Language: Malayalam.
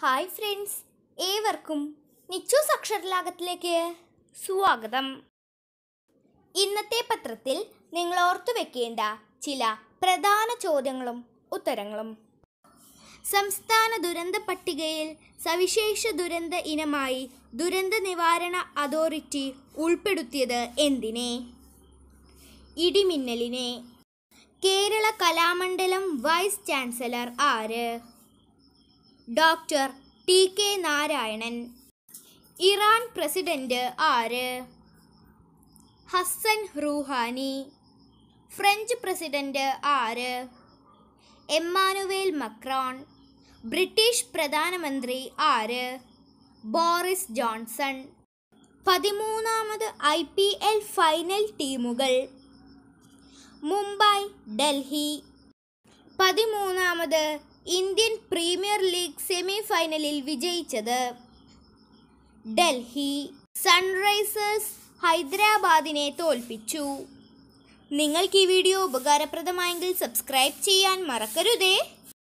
ഹായ് ഫ്രണ്ട്സ് ഏവർക്കും നിച്ചു അക്ഷരലാകത്തിലേക്ക് സ്വാഗതം ഇന്നത്തെ പത്രത്തിൽ നിങ്ങൾ ഓർത്തു വെക്കേണ്ട ചില പ്രധാന ചോദ്യങ്ങളും ഉത്തരങ്ങളും സംസ്ഥാന ദുരന്ത പട്ടികയിൽ സവിശേഷ ദുരന്ത ഇനമായി ദുരന്ത നിവാരണ അതോറിറ്റി ഉൾപ്പെടുത്തിയത് എന്തിനെ ഇടിമിന്നലിനെ കേരള കലാമണ്ഡലം വൈസ് ചാൻസലർ ആര് doctor T K Narayanan Iran president ആര് ഹസ്സൻ റൂഹാനി ഫ്രഞ്ച് പ്രസിഡന്റ് ആര് എമ്മാനുവേൽ മക്രോൺ ബ്രിട്ടീഷ് പ്രധാനമന്ത്രി ആര് ബോറിസ് ജോൺസൺ പതിമൂന്നാമത് ഐ പി എൽ ഫൈനൽ ടീമുകൾ മുംബൈ ഡൽഹി പതിമൂന്നാമത് ഇന്ത്യൻ പ്രീമിയർ ലീഗ് സെമി ഫൈനലിൽ വിജയിച്ചത് ഡൽഹി സൺറൈസേഴ്സ് ഹൈദരാബാദിനെ തോൽപ്പിച്ചു നിങ്ങൾക്ക് ഈ വീഡിയോ ഉപകാരപ്രദമായെങ്കിൽ സബ്സ്ക്രൈബ് ചെയ്യാൻ മറക്കരുതേ